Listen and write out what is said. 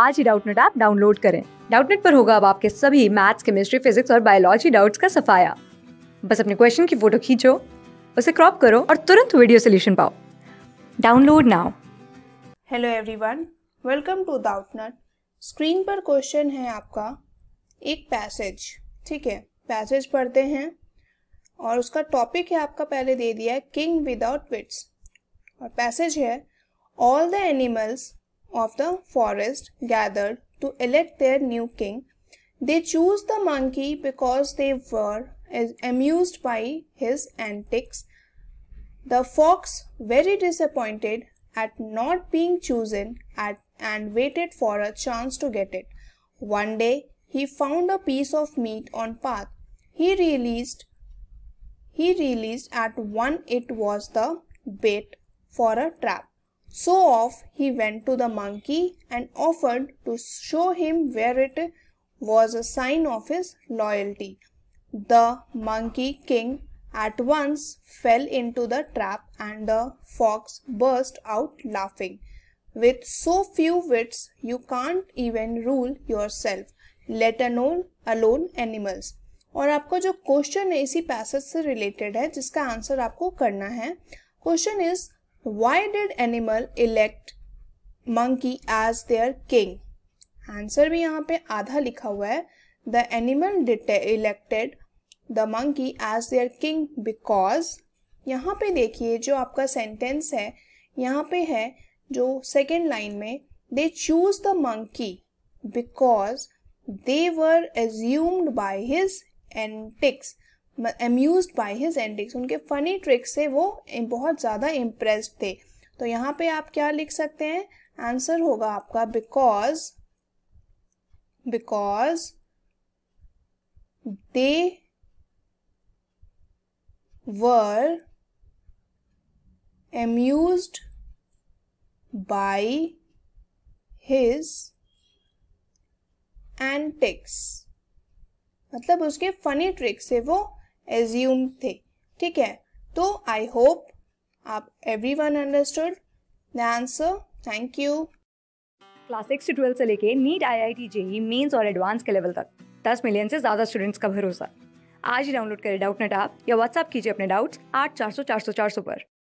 आज ही Doubtnut app download करें डाउटनेट पर होगा अब आपके सभी मैथ्स केमिस्ट्री फिजिक्स और बायोलॉजी डाउट्स का सफाया बस अपने क्वेश्चन की फोटो खींचो उसे क्रॉप करो और तुरंत वीडियो सोल्यूशन पाओ download now hello everyone welcome to Doubtnut screen पर क्वेश्चन है आपका एक पैसेज ठीक है पैसेज पढ़ते हैं और उसका टॉपिक है आपका पहले दे दिया है किंग विदाउट विट्स और पैसेज है all the animals of the forest gathered to elect their new king. They chose the monkey because they were amused by his antics. The fox, very disappointed at not being chosen at, and waited for a chance to get it. One day, he found a piece of meat on path. He released he released at one it was the bait for a trap. So off he went to the monkey and offered to show him where it was a sign of his loyalty. The monkey king at once fell into the trap and the fox burst out laughing. With so few wits, you can't even rule yourself, let alone, alone animals. और आपका जो question है इसी passage से related है जिसका answer आपको करना है question is Why did animal elect monkey as their king? Answer भी यहाँ पे आधा लिखा हुआ है the animal elected the monkey as their king because यहाँ पे देखिए जो आपका सेंटेंस है यहाँ पे है जो सेकेंड लाइन में they choose the monkey because they were एज्यूम्ड by his antics amuse by his antics उनके फनी ट्रिक्स से वो बहुत ज़्यादा इम्प्रेस थे तो यहाँ पे आप क्या लिख सकते हैं आंसर होगा आपका because because they were amused by his antics मतलब उसके फनी ट्रिक से वो एज्यूम थे ठीक है तो आई होप आप every one understood the answer thank you class six से ट्वेल्थ से लेके NEET I I T JEE mains और एडवांस के लेवल तक दस मिलियन से ज़्यादा स्टूडेंट्स का भरोसा आज ही डाउनलोड करें डाउट नेट आप या व्हाट्सअप कीजिए अपने डाउट्स आठ चार सौ चार सौ चार सौ पर